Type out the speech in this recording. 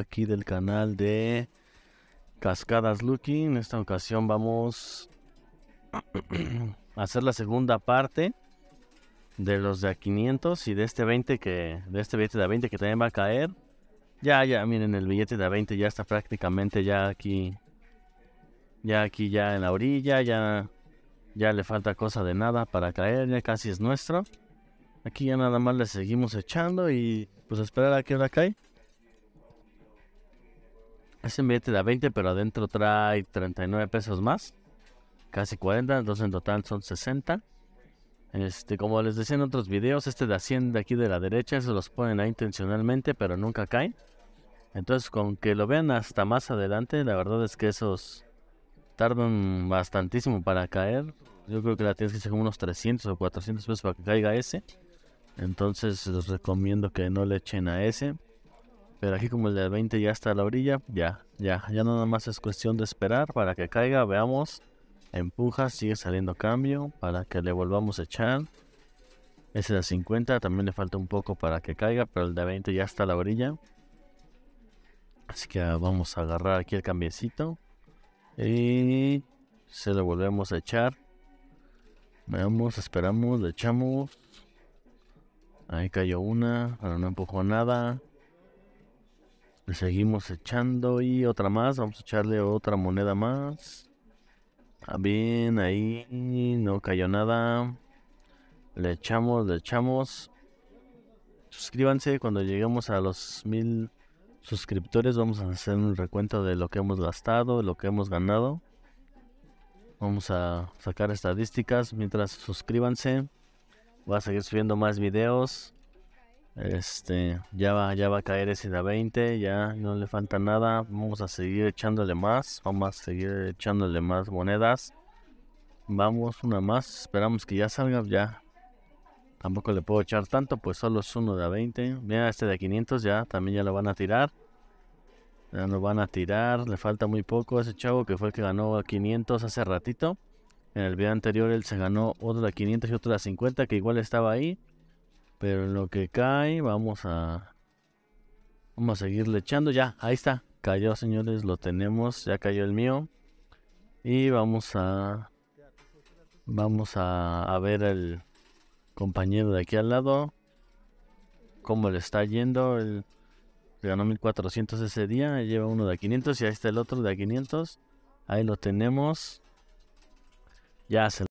aquí del canal de Cascadas Looking, En esta ocasión vamos a hacer la segunda parte de los de a 500 y de este 20 que de este billete de a 20 que también va a caer. Ya, ya, miren, el billete de a 20 ya está prácticamente ya aquí ya aquí ya en la orilla, ya ya le falta cosa de nada para caer, ya casi es nuestro. Aquí ya nada más le seguimos echando y pues esperar a que ahora cae. Es un billete de 20, pero adentro trae 39 pesos más. Casi 40, entonces en total son 60. Este, como les decía en otros videos, este de Hacienda aquí de la derecha, se los ponen ahí intencionalmente, pero nunca caen. Entonces, con que lo vean hasta más adelante, la verdad es que esos tardan bastantísimo para caer. Yo creo que la tienes que hacer como unos 300 o 400 pesos para que caiga ese. Entonces, les recomiendo que no le echen a ese. Pero aquí como el de 20 ya está a la orilla, ya, ya, ya no nada más es cuestión de esperar para que caiga, veamos. Empuja, sigue saliendo cambio para que le volvamos a echar. Ese de 50 también le falta un poco para que caiga, pero el de 20 ya está a la orilla. Así que vamos a agarrar aquí el cambiecito. Y se lo volvemos a echar. Veamos, esperamos, le echamos. Ahí cayó una, ahora no empujó nada. Le seguimos echando y otra más. Vamos a echarle otra moneda más. está ah, bien, ahí no cayó nada. Le echamos, le echamos. Suscríbanse cuando lleguemos a los mil suscriptores. Vamos a hacer un recuento de lo que hemos gastado, lo que hemos ganado. Vamos a sacar estadísticas. Mientras suscríbanse. Va a seguir subiendo más videos. Este, ya va, ya va a caer ese de 20, ya no le falta nada. Vamos a seguir echándole más, vamos a seguir echándole más monedas. Vamos una más, esperamos que ya salga ya. Tampoco le puedo echar tanto, pues solo es uno de 20. Mira, este de 500 ya, también ya lo van a tirar. Ya lo van a tirar, le falta muy poco a ese chavo que fue el que ganó a 500 hace ratito. En el video anterior él se ganó otro de 500 y otro de 50 que igual estaba ahí. Pero en lo que cae, vamos a. Vamos a seguirle echando. Ya, ahí está. Cayó, señores. Lo tenemos. Ya cayó el mío. Y vamos a. Vamos a, ver al compañero de aquí al lado. Cómo le está yendo. El, ganó 1400 ese día. Lleva uno de 500. Y ahí está el otro de 500. Ahí lo tenemos. Ya se